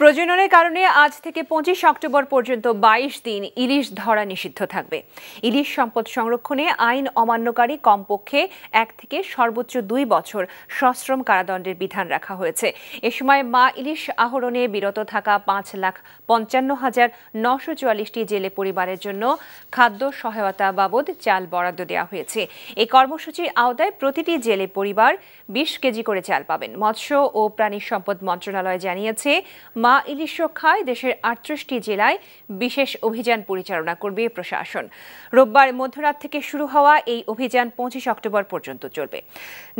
প্রজননের কারণে আজ থেকে পঁচিশ অক্টোবর পর্যন্ত ২২ দিন ইলিশ ধরা নিষিদ্ধ থাকবে ইলিশ সম্পদ সংরক্ষণে আইন অমান্যকারী কমপক্ষে এক থেকে সর্বোচ্চ দুই বছর সশ্রম কারাদণ্ডের বিধান রাখা হয়েছে এ সময় মা ইলিশ আহরণে বিরত থাকা পাঁচ লাখ পঞ্চান্ন হাজার নশো চুয়াল্লিশটি জেলে পরিবারের জন্য খাদ্য সহায়তা বাবদ চাল বরাদ্দ দেওয়া হয়েছে এই কর্মসূচির আওতায় প্রতিটি জেলে পরিবার বিশ কেজি করে চাল পাবেন মৎস্য ও প্রাণী সম্পদ মন্ত্রণালয় জানিয়েছে মা ইলিশ রক্ষায় দেশের আটত্রিশটি জেলায় বিশেষ অভিযান পরিচালনা করবে প্রশাসন রোববার মধ্যরাত থেকে শুরু হওয়া এই অভিযান পঁচিশ অক্টোবর পর্যন্ত চলবে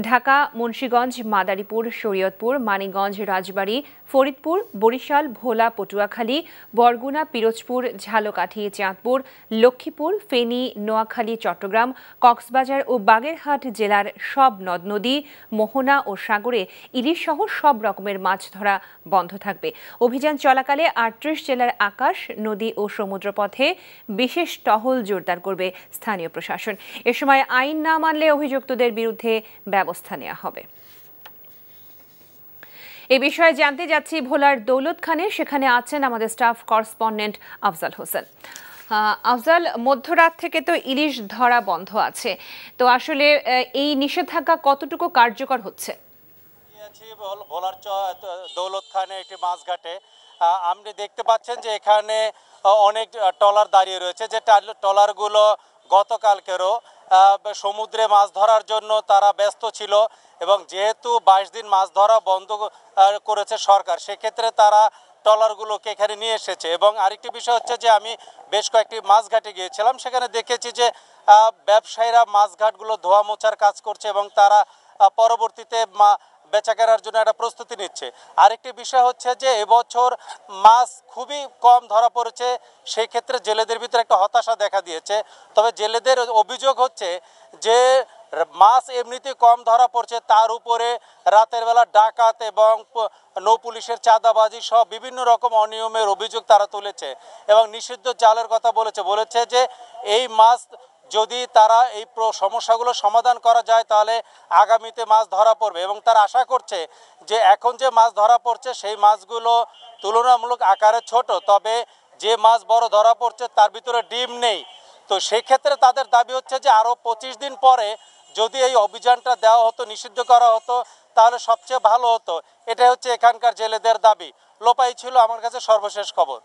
ঢাকা মুন্সীগঞ্জ মাদারীপুর শরীয়তপুর মানিগঞ্জ রাজবাড়ী ফরিদপুর বরিশাল ভোলা পটুয়াখালী বরগুনা পিরোজপুর ঝালকাঠি চাঁদপুর লক্ষ্মীপুর ফেনী নোয়াখালী চট্টগ্রাম কক্সবাজার ও বাগেরহাট জেলার সব নদ নদী মোহনা ও সাগরে ইলিশ সহ সব রকমের মাছ ধরা বন্ধ থাকবে অভিযান চলাকালে আটত্রিশ জেলার আকাশ নদী ও সমুদ্রপথে বিশেষ টহল জোরদার করবে স্থানীয় প্রশাসন এ সময় আইন না মানলে অভিযুক্তদের বিরুদ্ধে ব্যবস্থা নেওয়া হবে এ বিষয়ে জানতে যাচ্ছি ভোলার দৌলত খানে সেখানে আছেন আমাদের স্টাফ করসপন্ডেন্ট আফজাল হোসেন আফজাল মধ্যরাত থেকে তো ইলিশ ধরা বন্ধ আছে তো আসলে এই নিষেধাজ্ঞা কতটুকু কার্যকর হচ্ছে আছি ভোলার দৌলত খানে একটি মাছঘাটে আপনি দেখতে পাচ্ছেন যে এখানে অনেক টলার দাঁড়িয়ে রয়েছে যে টলারগুলো গতকালকেরও সমুদ্রে মাছ ধরার জন্য তারা ব্যস্ত ছিল এবং যেহেতু বাইশ দিন মাছ ধরা বন্ধ করেছে সরকার সেক্ষেত্রে তারা ট্রলারগুলোকে এখানে নিয়ে এসেছে এবং আরেকটি বিষয় হচ্ছে যে আমি বেশ কয়েকটি মাছঘাটে গিয়েছিলাম সেখানে দেখেছি যে ব্যবসায়ীরা মাছঘাটগুলো ধোয়া মোছার কাজ করছে এবং তারা পরবর্তীতে বেচা কেনার জন্য একটা প্রস্তুতি নিচ্ছে আরেকটি বিষয় হচ্ছে যে এবছর মাছ খুবই কম ধরা পড়েছে সেই ক্ষেত্রে জেলেদের ভিতরে একটা হতাশা দেখা দিয়েছে তবে জেলেদের অভিযোগ হচ্ছে যে মাছ এমনিতে কম ধরা পড়ছে তার উপরে রাতের বেলা ডাকাত এবং নৌ পুলিশের চাঁদাবাজি সব বিভিন্ন রকম অনিয়মের অভিযোগ তারা তুলেছে এবং নিষিদ্ধ জালের কথা বলেছে বলেছে যে এই মাছ যদি তারা এই সমস্যাগুলো সমাধান করা যায় তাহলে আগামীতে মাছ ধরা পড়বে এবং তারা আশা করছে যে এখন যে মাছ ধরা পড়ছে সেই মাছগুলো তুলনামূলক আকারে ছোট তবে যে মাছ বড় ধরা পড়ছে তার ভিতরে ডিম নেই তো সেক্ষেত্রে তাদের দাবি হচ্ছে যে আরও পঁচিশ দিন পরে যদি এই অভিযানটা দেওয়া হতো নিষিদ্ধ করা হতো তাহলে সবচেয়ে ভালো হতো এটা হচ্ছে এখানকার জেলেদের দাবি লোপাই ছিল আমার কাছে সর্বশেষ খবর